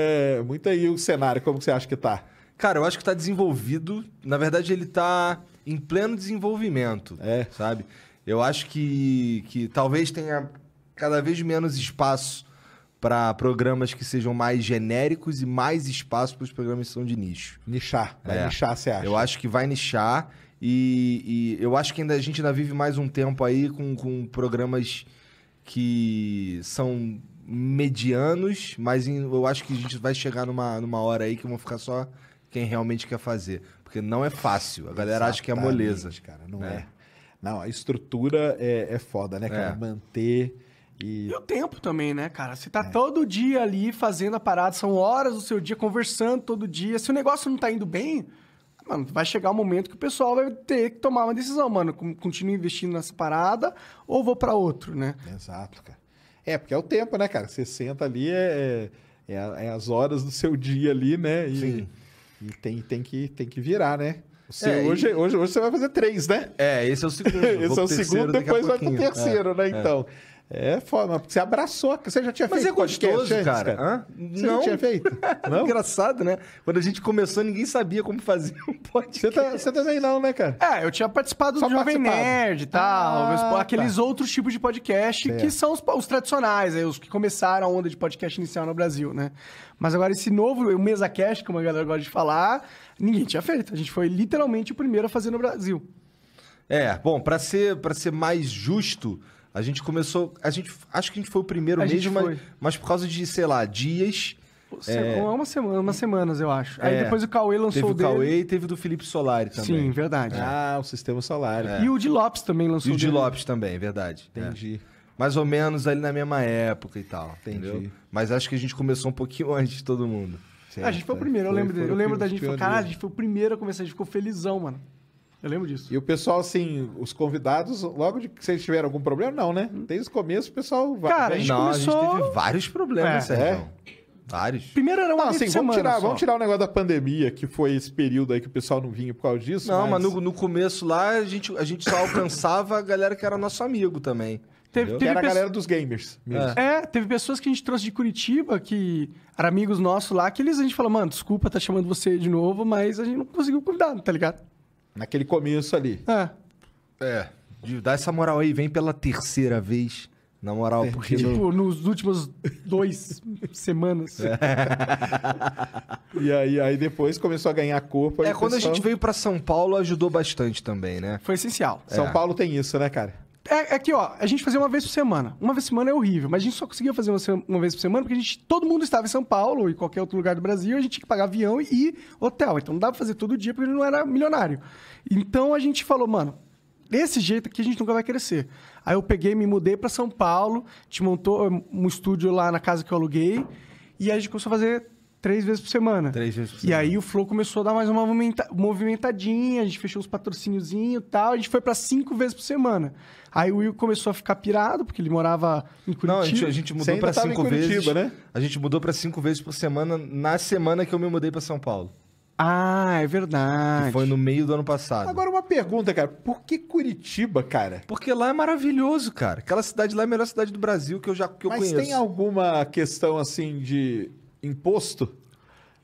É, muito aí o cenário, como você acha que tá? Cara, eu acho que tá desenvolvido. Na verdade, ele tá em pleno desenvolvimento, é. sabe? Eu acho que, que talvez tenha cada vez menos espaço para programas que sejam mais genéricos e mais espaço para os programas que são de nicho. Nichar, vai é. nichar, você acha? Eu acho que vai nichar e, e, eu acho que ainda a gente ainda vive mais um tempo aí com, com programas que são medianos, mas em, eu acho que a gente vai chegar numa, numa hora aí que vão ficar só quem realmente quer fazer. Porque não é fácil. A galera Exatamente, acha que é moleza. cara, não né? é. Não, a estrutura é, é foda, né, cara? É. Manter e... e... o tempo também, né, cara? Você tá é. todo dia ali fazendo a parada, são horas do seu dia, conversando todo dia. Se o negócio não tá indo bem, mano, vai chegar o um momento que o pessoal vai ter que tomar uma decisão, mano. Continuo investindo nessa parada ou vou para outro, né? Exato, cara. É, porque é o tempo, né, cara? Você senta ali, é, é, é, é as horas do seu dia ali, né? E, Sim. E tem, tem, que, tem que virar, né? é, hoje, e... hoje, hoje você vai fazer três, né? É, esse é o segundo. esse é o segundo, depois vai pro é, terceiro, né? É. Então. É foda, porque você abraçou, você já tinha Mas feito. Mas é gostoso, podcast, cara. cara. Você não. já tinha feito? Não? Engraçado, né? Quando a gente começou, ninguém sabia como fazer um podcast. Você, tá, você também tá não, né, cara? É, eu tinha participado Só do Jovem Nerd e tal, ah, tá. aqueles outros tipos de podcast que são os, os tradicionais, aí, os que começaram a onda de podcast inicial no Brasil, né? Mas agora esse novo, o mesa cast, como a galera gosta de falar, ninguém tinha feito. A gente foi literalmente o primeiro a fazer no Brasil. É, bom, para ser, pra ser mais justo... A gente começou. A gente, acho que a gente foi o primeiro a mesmo, mas, mas, por causa de, sei lá, dias. É, é... Uma semana, umas semanas, eu acho. É, Aí depois o Cauê lançou teve o dele. Cauê e teve do Felipe Solari também. Sim, verdade. É. Ah, o Sistema solar É. E o de Lopes também lançou. E o de Lopes também, verdade. É. Entendi. É. Mais ou menos ali na mesma época e tal. Entendi. Entendeu? Mas acho que a gente começou um pouquinho antes de todo mundo. Certo. Ah, a gente foi o primeiro, eu lembro, foi, eu lembro da gente. Falou, Caralho, a gente foi o primeiro a começar, a gente ficou felizão, mano. Eu lembro disso. E o pessoal, assim, os convidados, logo de que vocês tiveram algum problema, não, né? Hum. Desde o começo o pessoal vai. Cara, a gente não, começou... a gente teve vários problemas, é. Sérgio. Vários. Primeiro era uma não, assim, vamos tirar, só. vamos tirar o negócio da pandemia, que foi esse período aí que o pessoal não vinha por causa disso. Não, mas, mas no, no, começo lá a gente, a gente só alcançava a galera que era nosso amigo também. Teve, teve que era a galera dos gamers mesmo. É. é. teve pessoas que a gente trouxe de Curitiba, que eram amigos nossos lá, que eles a gente falou, mano, desculpa, tá chamando você de novo, mas a gente não conseguiu convidar, tá ligado? Naquele começo ali. É. É. Dá essa moral aí, vem pela terceira vez. Na moral, é, porque. Tipo, não... nos últimos dois semanas. É. e aí, aí depois começou a ganhar corpo. É, quando pessoal... a gente veio para São Paulo, ajudou bastante também, né? Foi essencial. São é. Paulo tem isso, né, cara? É, é que, ó, a gente fazia uma vez por semana. Uma vez por semana é horrível, mas a gente só conseguia fazer uma, uma vez por semana porque a gente, todo mundo estava em São Paulo e qualquer outro lugar do Brasil, a gente tinha que pagar avião e, hotel. Então não dava pra fazer todo dia porque ele não era milionário. Então a gente falou, mano, desse jeito aqui a gente nunca vai crescer. Aí eu peguei, me mudei para São Paulo, te montou um estúdio lá na casa que eu aluguei, e aí a gente começou a fazer três vezes por semana. Três vezes por semana. E aí o Flow começou a dar mais uma movimentadinha, a gente fechou os patrocíniozinhos e tal, a gente foi para cinco vezes por semana. Aí o Will começou a ficar pirado, porque ele morava em Curitiba. Não, a gente, a gente mudou para cinco Curitiba, Né? A gente mudou para cinco vezes por semana na semana que eu me mudei para São Paulo. Ah, é verdade. Que foi no meio do ano passado. Agora uma pergunta, cara. Por que Curitiba, cara? Porque lá é maravilhoso, cara. Aquela cidade lá é a melhor cidade do Brasil que eu já que eu conheço. Mas tem alguma questão assim de imposto?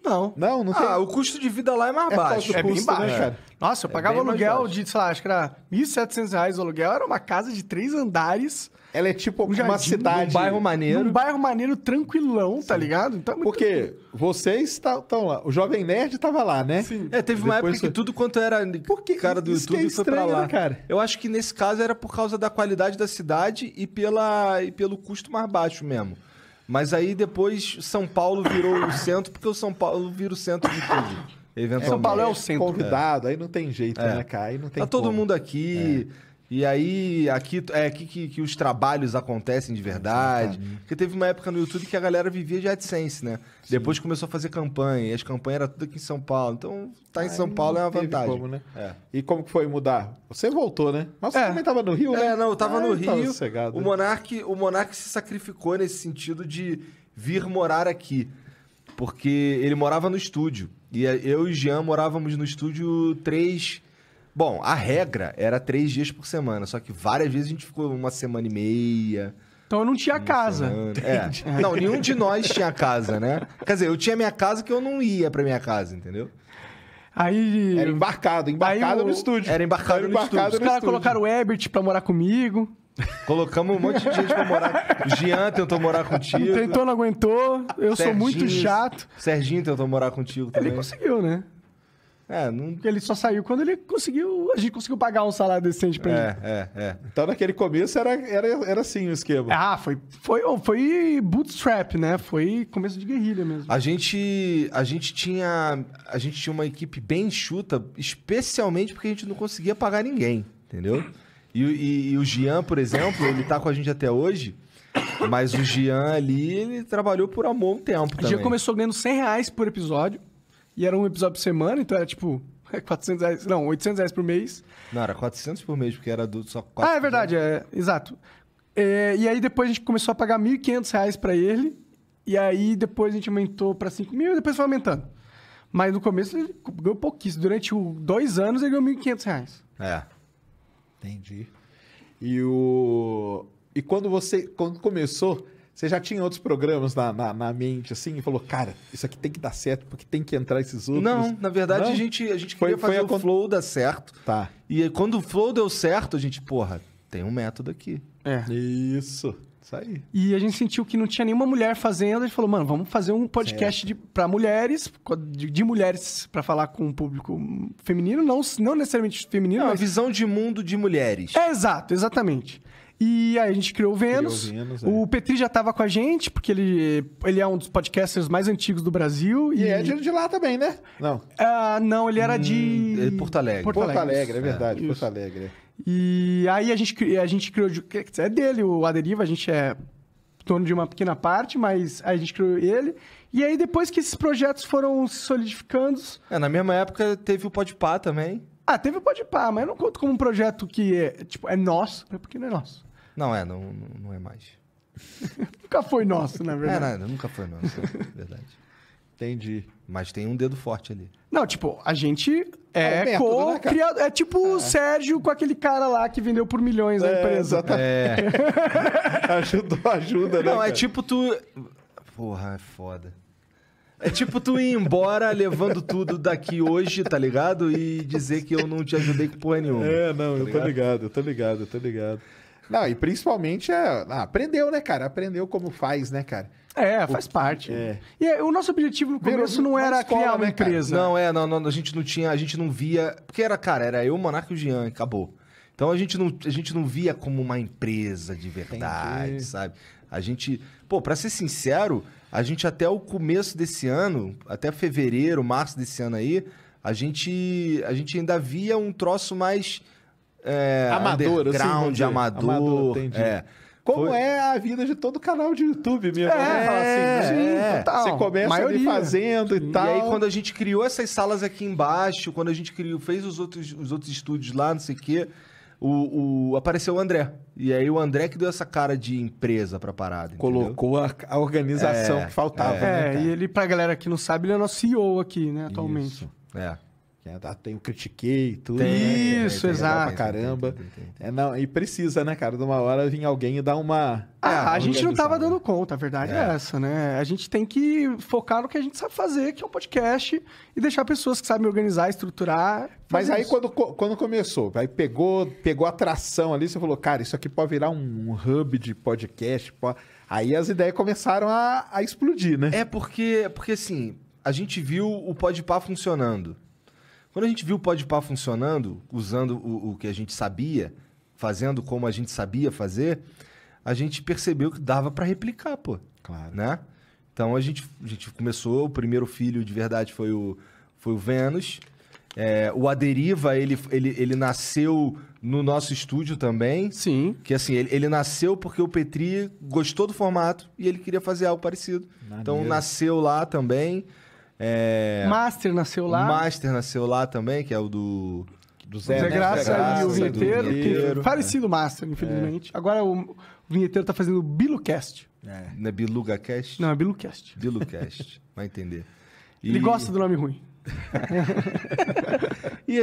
Não. Não, não tem. Ah, o custo de vida lá é mais É baixo. É bem né, baixo. né, cara? Nossa, eu é pagava aluguel de, sei lá, acho que era 1.700 reais o aluguel. Era uma casa de três andares, Ela é tipo um uma jardim, cidade. Um bairro maneiro. Um bairro maneiro tranquilão, tá ligado? Então é muito Porque vocês estão tá, lá. O Jovem Nerd tava lá, né? Sim. É, teve uma época época que tudo quanto era Por que- cara do isso é YouTube é foi pra né, lá. né, cara? Eu acho que nesse caso era por causa da qualidade da cidade e, pela, e pelo custo mais baixo mesmo. Mas aí depois São Paulo virou o centro, porque o São Paulo vira o centro de tudo. É. Eventualmente. São Paulo é o centro. Convidado, aí não tem jeito, é. né, cara? Aí não tem Tá todo como. mundo aqui. É. E aí, aqui é aqui que, que os trabalhos acontecem de verdade. Sim, Porque teve uma época no YouTube que a galera vivia de AdSense, né? Sim. Depois começou a fazer campanha, e as campanhas eram tudo aqui em São Paulo. Então, tá aí em São Paulo é uma vantagem. Como, né? é. E como que foi mudar? Você voltou, né? Mas você é. também tava no Rio, é, né? É, não, eu tava ah, no eu Rio. Tava o né? Monark, o Monark se sacrificou nesse sentido de vir morar aqui. Porque ele morava no estúdio. E eu e o Jean morávamos no estúdio 3 Bom, a regra era três dias por semana, só que várias vezes a gente ficou uma semana e meia. Então eu não tinha casa. É. Não, nenhum de nós tinha casa, né? Quer dizer, eu tinha minha casa que eu não ia pra minha casa, entendeu? Aí. Era embarcado, embarcado aí, no o... estúdio. Era embarcado, era embarcado no estúdio. Os caras colocaram o Herbert pra morar comigo. Colocamos um monte de gente pra morar. O Jean tentou morar contigo. Tentou, não aguentou. Eu Serginho, sou muito chato. Serginho tentou morar contigo também. Ele conseguiu, né? É, não... ele só saiu quando ele conseguiu. A gente conseguiu pagar um salário decente pra é, ele. É, é. Então naquele começo era, era, era assim o esquema. Ah, foi, foi, oh, foi bootstrap, né? Foi começo de guerrilha mesmo. A gente, a gente tinha. A gente tinha uma equipe bem enxuta, especialmente porque a gente não conseguia pagar ninguém, entendeu? E, e, e o Gian, por exemplo, ele tá com a gente até hoje. Mas o Gian ali, ele trabalhou por amor um tempo. O Gian começou ganhando 100 reais por episódio. E era um episódio por semana, então era tipo 400 reais, não, 800 reais por mês. Não, era 400 por mês, porque era do, só 4 Ah, é verdade, é, exato. É, e aí depois a gente começou a pagar 1.500 reais pra ele, e aí depois a gente aumentou pra 5 mil, e depois foi aumentando. Mas no começo ele ganhou pouquíssimo. Durante o, dois anos ele ganhou 1.500 reais. É, entendi. E o... E quando você... Quando começou você já tinha outros programas na, na, na, mente, assim, e falou, cara, isso aqui tem que dar certo, porque tem que entrar esses outros? Não, na verdade, Não? a gente, a gente queria foi, fazer o flow dar certo. Tá. E quando o flow deu certo, a gente, porra, tem um método aqui. É. Isso. Isso aí. E a gente sentiu que não tinha nenhuma mulher fazendo. A gente falou, mano, vamos fazer um podcast de, pra mulheres, de, de mulheres, para falar com o público feminino, não, não necessariamente feminino. uma mas... visão de mundo de mulheres. É, exato, exatamente. E aí a gente criou o Vênus. Criou o, Vênus é. o, Petri já estava com a gente, porque ele, ele é um dos podcasters mais antigos do Brasil. E, e é de, de, lá também, né? Não. Ah, não, ele era de... Hum, é Porto Alegre. Porto Alegre, Porto Alegre é verdade, Porto Alegre. E aí a gente, a gente criou... É dele, o Aderiva, a gente é dono de uma pequena parte, mas a gente criou ele. E aí depois que esses projetos foram se solidificando... É, na mesma época teve o Podpah também. Ah, teve o Pode Pá, mas eu não conto como um projeto que é, tipo, é nosso, é porque não é nosso. Não é, não, não é mais. nunca foi nosso, na verdade. É, nunca foi nosso, é verdade. Entendi. Mas tem um dedo forte ali. Não, tipo, a gente é, é co né, É tipo é. o Sérgio com aquele cara lá que vendeu por milhões é, a empresa. Exatamente. É. Ajudou, ajuda, né? Não, é cara? é tipo tu. Porra, é foda. É tipo tu ir embora levando tudo daqui hoje, tá ligado? E dizer que eu não te ajudei com porra nenhuma. É, não, tá eu ligado? tô ligado, eu tô ligado, eu tô ligado. Não, e principalmente é. Ah, aprendeu, né, cara? Aprendeu como faz, né, cara? É, faz parte. É. E é, o nosso objetivo no começo Virou, não era escola, criar uma né, empresa. Não, é, não, não, a gente não tinha, a gente não via. Porque era, cara, era eu, o e o Jean, acabou. Então a gente, não, a gente não via como uma empresa de verdade, Entendi. sabe? A gente. Pô, pra ser sincero, a gente até o começo desse ano, até fevereiro, março desse ano aí, a gente, a gente ainda via um troço mais é, amador, assim, underground, assim, amador. amador é. Como Foi... é a vida de todo canal de YouTube mesmo. É, né? Fala assim, sim, é, né? tal. você começa maioria. ali fazendo e tal. E aí, quando a gente criou essas salas aqui embaixo, quando a gente criou, fez os outros, os outros estúdios lá, não sei o quê, o, o, apareceu o André. E aí o André que deu essa cara de empresa pra parada. Colocou a, a, organização é, que faltava. É, né, é, e ele, pra galera que não sabe, ele é nosso CEO aqui, né, atualmente. Isso. É. É, ah, tem, eu critiquei tudo. Né? Tem, isso, né? exato. Pra caramba. Tem, tem, é, não, e precisa, né, cara? De uma hora vir alguém e dar uma. Ah, né, a gente não tava né? dando conta, a verdade é. é. essa, né? A gente tem que focar no que a gente sabe fazer, que é o podcast, e deixar pessoas que sabem organizar, estruturar. Mas aí quando, quando começou, aí pegou, pegou atração ali, você falou, cara, isso aqui pode virar um, hub de podcast. Pode... Aí as ideias começaram a, a explodir, né? É porque, porque assim, a gente viu o Podpah funcionando. Quando a gente viu o Podpah funcionando, usando o, o que a gente sabia, fazendo como a gente sabia fazer, a gente percebeu que dava para replicar, pô. Claro. Né? Então a gente, a gente começou, o primeiro filho de verdade foi o, foi o Vênus. É, o Aderiva, ele, ele, ele nasceu no nosso estúdio também. Sim. Que assim, ele, ele nasceu porque o Petri gostou do formato e ele queria fazer algo parecido. Então, Maneiro. Então nasceu lá também. É... Master nasceu lá. Master nasceu lá também, que é o do. Do Zé, Zé, Graça, Zé e o vinheteiro, parecido né? é. Master, infelizmente. É. Agora o, vinheteiro tá fazendo o Bilocast. É. Não é BilugaCast? Não, é Bilucast. Bilucast, vai entender. E... Ele gosta do nome ruim. e a